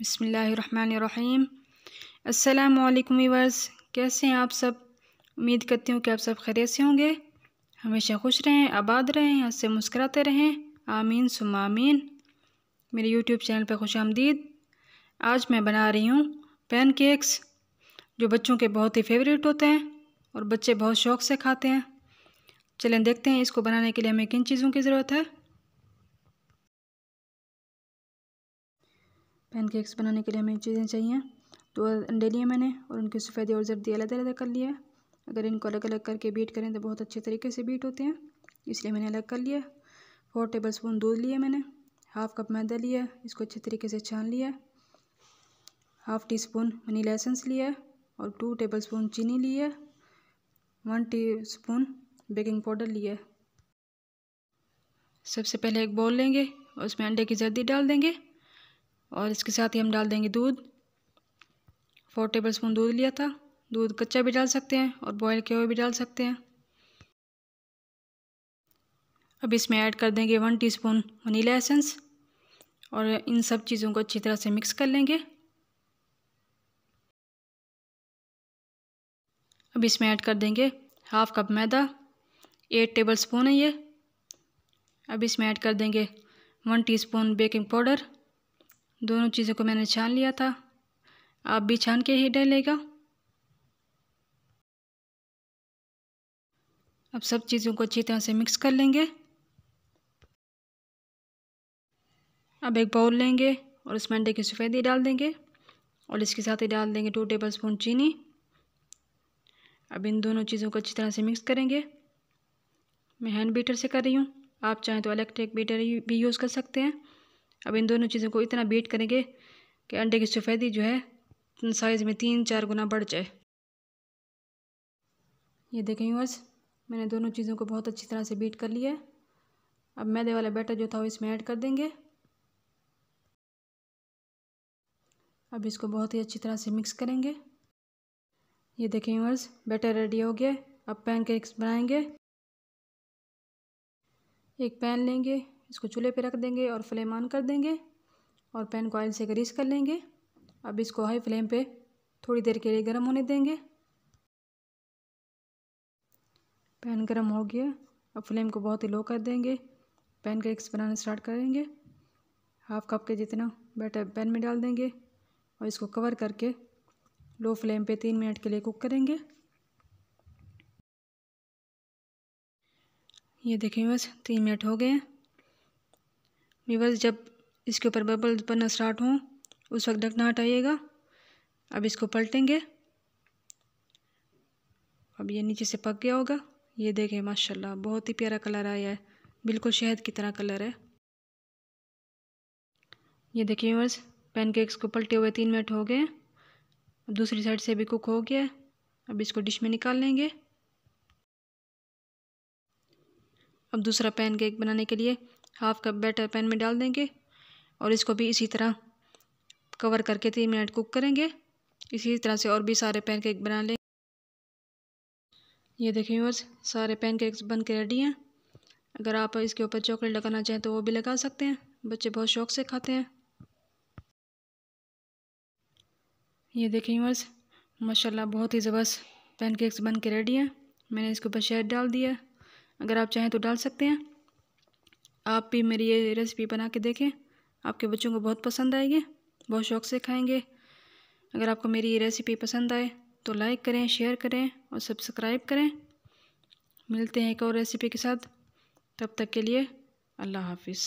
बसमीम अल्लाम वीवर्स कैसे हैं आप सब उम्मीद करती हूँ कि आप सब खैरियत से होंगे हमेशा खुश रहें आबाद रहें हंस से मुस्कराते रहें आमीन सुमामीन मेरे यूट्यूब चैनल पर खुश आमदीद आज मैं बना रही हूँ पेन केक्स जो बच्चों के बहुत ही फेवरेट होते हैं और बच्चे बहुत शौक़ से खाते हैं चलें देखते हैं इसको बनाने के लिए हमें किन चीज़ों की ज़रूरत है पैनकेक्स बनाने के लिए हमें चीज़ें चाहिए तो अंडे लिए मैंने और उनकी सफ़ेदी और जर्दी अलग अलग कर लिया अगर इनको अलग अलग करके बीट करें तो बहुत अच्छे तरीके से बीट होते हैं इसलिए मैंने अलग कर लिया फोर टेबल स्पून दूध लिया मैंने हाफ़ कप मैदा लिया इसको अच्छे तरीके से छान लिया half teaspoon vanilla essence लिया और टू टेबल स्पून चीनी लिया one teaspoon baking powder लिया सबसे पहले एक बॉल लेंगे और उसमें अंडे की जर्दी डाल देंगे और इसके साथ ही हम डाल देंगे दूध फोर टेबल स्पून दूध लिया था दूध कच्चा भी डाल सकते हैं और बॉयल किया हुए भी डाल सकते हैं अब इसमें ऐड कर देंगे वन टीस्पून वनीला एसेंस और इन सब चीज़ों को अच्छी तरह से मिक्स कर लेंगे अब इसमें ऐड कर देंगे हाफ कप मैदा एट टेबल स्पून है ये अब इसमें ऐड कर देंगे वन टीस्पून बेकिंग पाउडर दोनों चीज़ों को मैंने छान लिया था आप भी छान के ही डालेगा अब सब चीज़ों को अच्छी तरह से मिक्स कर लेंगे अब एक बाउल लेंगे और उसमें अंडे की सफ़ेदी डाल देंगे और इसके साथ ही डाल देंगे टू टेबल स्पून चीनी अब इन दोनों चीज़ों को अच्छी तरह से मिक्स करेंगे मैं हैंड बीटर से कर रही हूँ आप चाहें तो इलेक्ट्रिक बीटर भी यूज़ कर सकते हैं अब इन दोनों चीज़ों को इतना बीट करेंगे कि अंडे की सफ़ेदी जो है साइज़ में तीन चार गुना बढ़ जाए ये देखें बस मैंने दोनों चीज़ों को बहुत अच्छी तरह से बीट कर लिया है अब मैदे वाला बैटर जो था वो इसमें ऐड कर देंगे अब इसको बहुत ही अच्छी तरह से मिक्स करेंगे ये देखें यूर्स बैटर रेडी हो गया अब पैन केक्स बनाएंगे एक पैन लेंगे इसको चूल्हे पे रख देंगे और फ्लेम ऑन कर देंगे और पैन को ऑयल से ग्रीस कर लेंगे अब इसको हाई फ्लेम पे थोड़ी देर के लिए गर्म होने देंगे पैन गर्म हो गया अब फ्लेम को बहुत ही लो कर देंगे पैन केक्स बनाना स्टार्ट करेंगे हाफ कप के जितना बैटर पैन में डाल देंगे और इसको कवर करके लो फ्लेम पे तीन मिनट के लिए कुक करेंगे ये देखिए बस तीन मिनट हो गए हैं वीवर्स जब इसके ऊपर बबल बनना स्टार्ट हों उस वक्त ढकना हटाइएगा अब इसको पलटेंगे अब ये नीचे से पक गया होगा ये देखें माशाल्लाह बहुत ही प्यारा कलर आया है बिल्कुल शहद की तरह कलर है ये देखिए वीवर्स पैनकेक्स को पलटे हुए तीन मिनट हो गए अब दूसरी साइड से भी कुक हो गया अब इसको डिश में निकाल लेंगे अब दूसरा पैनकेक बनाने के लिए हाफ़ कप बैटर पैन में डाल देंगे और इसको भी इसी तरह कवर करके तीन मिनट कुक करेंगे इसी तरह से और भी सारे पैन केक बना लें ये देखें बस सारे पैन केक्स बन के रेडी हैं अगर आप इसके ऊपर चॉकलेट लगाना चाहें तो वो भी लगा सकते हैं बच्चे बहुत शौक से खाते हैं ये देखें बस माशाल्लाह बहुत ही ज़बरदस्त पैनकेक्स बन के रेडी हैं मैंने इसके ऊपर शहद डाल दिया अगर आप चाहें तो डाल सकते हैं आप भी मेरी ये रेसिपी बना के देखें आपके बच्चों को बहुत पसंद आएगी बहुत शौक़ से खाएंगे अगर आपको मेरी ये रेसिपी पसंद आए तो लाइक करें शेयर करें और सब्सक्राइब करें मिलते हैं एक और रेसिपी के साथ तब तक के लिए अल्लाह हाफिज़